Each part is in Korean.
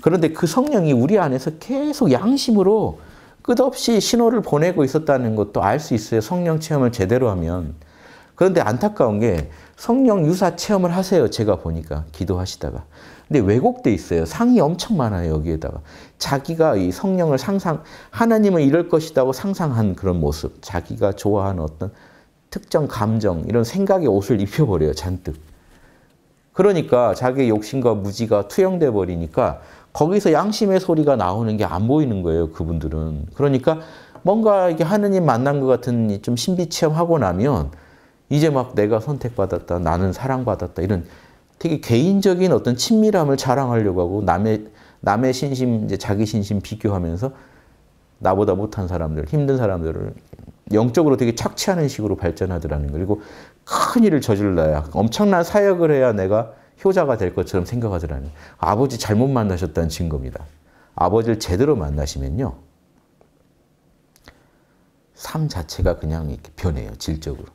그런데 그 성령이 우리 안에서 계속 양심으로 끝없이 신호를 보내고 있었다는 것도 알 수 있어요. 성령 체험을 제대로 하면. 그런데 안타까운 게 성령 유사 체험을 하세요. 제가 보니까 기도하시다가. 근데 왜곡돼 있어요. 상이 엄청 많아요. 여기에다가 자기가 이 성령을 상상 하나님은 이럴 것이다고 상상한 그런 모습, 자기가 좋아하는 어떤 특정 감정 이런 생각의 옷을 입혀버려요. 잔뜩. 그러니까 자기의 욕심과 무지가 투영돼 버리니까 거기서 양심의 소리가 나오는 게 안 보이는 거예요. 그분들은. 그러니까 뭔가 이게 하느님 만난 것 같은 좀 신비 체험하고 나면 이제 막 내가 선택받았다, 나는 사랑받았다 이런 되게 개인적인 어떤 친밀함을 자랑하려고 하고 남의 남의 신심 이제 자기 신심 비교하면서 나보다 못한 사람들, 힘든 사람들을 영적으로 되게 착취하는 식으로 발전하더라는 거예요. 그리고 큰 일을 저질러야 엄청난 사역을 해야 내가 효자가 될 것처럼 생각하더라는 거예요. 아버지 잘못 만나셨다는 증거입니다. 아버지를 제대로 만나시면요. 삶 자체가 그냥 이렇게 변해요. 질적으로.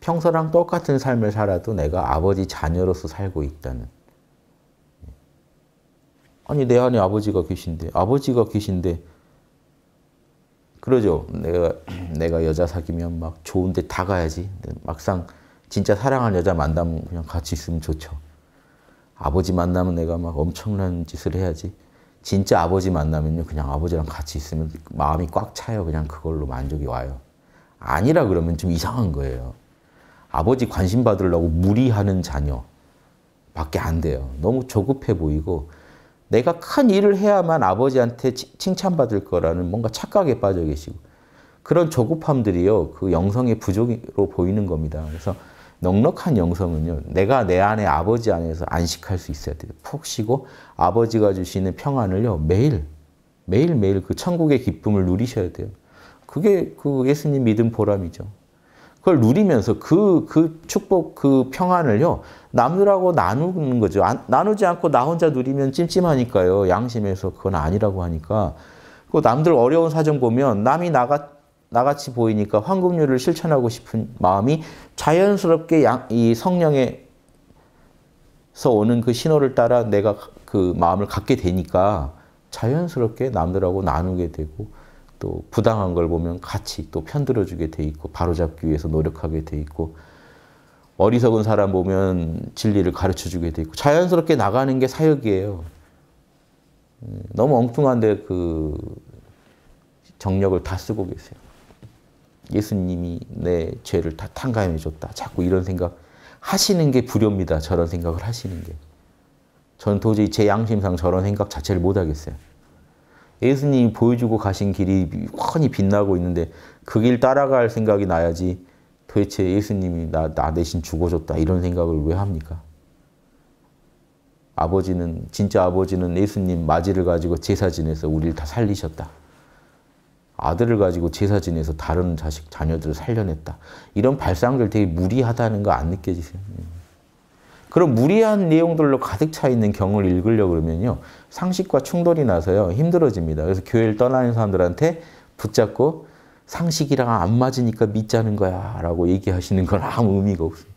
평소랑 똑같은 삶을 살아도 내가 아버지 자녀로서 살고 있다는 아니 내 안에 아버지가 계신데 아버지가 계신데 그러죠. 내가 내가 여자 사귀면 막 좋은데 다 가야지. 막상 진짜 사랑하는 여자 만나면 그냥 같이 있으면 좋죠. 아버지 만나면 내가 막 엄청난 짓을 해야지. 진짜 아버지 만나면요, 그냥 아버지랑 같이 있으면 마음이 꽉 차요. 그냥 그걸로 만족이 와요. 아니라 그러면 좀 이상한 거예요. 아버지 관심 받으려고 무리하는 자녀. 밖에 안 돼요. 너무 조급해 보이고 내가 큰 일을 해야만 아버지한테 칭찬받을 거라는 뭔가 착각에 빠져 계시고 그런 조급함들이요 그 영성의 부족으로 보이는 겁니다. 그래서 넉넉한 영성은요 내가 내 안에 아버지 안에서 안식할 수 있어야 돼요. 푹 쉬고 아버지가 주시는 평안을요 매일 매일 매일 그 천국의 기쁨을 누리셔야 돼요. 그게 그 예수님 믿음 보람이죠. 그걸 누리면서 그, 그 축복, 그 평안을요, 남들하고 나누는 거죠. 안, 나누지 않고 나 혼자 누리면 찜찜하니까요. 양심에서 그건 아니라고 하니까. 그 남들 어려운 사정 보면 남이 나가, 나같이 보이니까 황금률을 실천하고 싶은 마음이 자연스럽게 양, 이 성령에서 오는 그 신호를 따라 내가 그 마음을 갖게 되니까 자연스럽게 남들하고 나누게 되고 또 부당한 걸 보면 같이 또 편들어주게 돼 있고 바로잡기 위해서 노력하게 돼 있고 어리석은 사람 보면 진리를 가르쳐주게 돼 있고 자연스럽게 나가는 게 사역이에요. 음, 너무 엉뚱한데 그 정력을 다 쓰고 계세요. 예수님이 내 죄를 다 탕감해 줬다. 자꾸 이런 생각 하시는 게 불효입니다. 저런 생각을 하시는 게. 저는 도저히 제 양심상 저런 생각 자체를 못 하겠어요. 예수님이 보여주고 가신 길이 훤히 빛나고 있는데 그 길 따라갈 생각이 나야지 도대체 예수님이 나, 나 대신 죽어줬다 이런 생각을 왜 합니까? 아버지는 진짜 아버지는 예수님 맞이를 가지고 제사 지내서 우리를 다 살리셨다. 아들을 가지고 제사 지내서 다른 자식 자녀들을 살려냈다. 이런 발상들 되게 무리하다는 거 안 느껴지세요? 그런 무리한 내용들로 가득 차 있는 경을 읽으려 고 그러면요. 상식과 충돌이 나서요. 힘들어집니다. 그래서 교회를 떠나는 사람들한테 붙잡고 상식이랑 안 맞으니까 믿자는 거야 라고 얘기하시는 건 아무 의미가 없어요.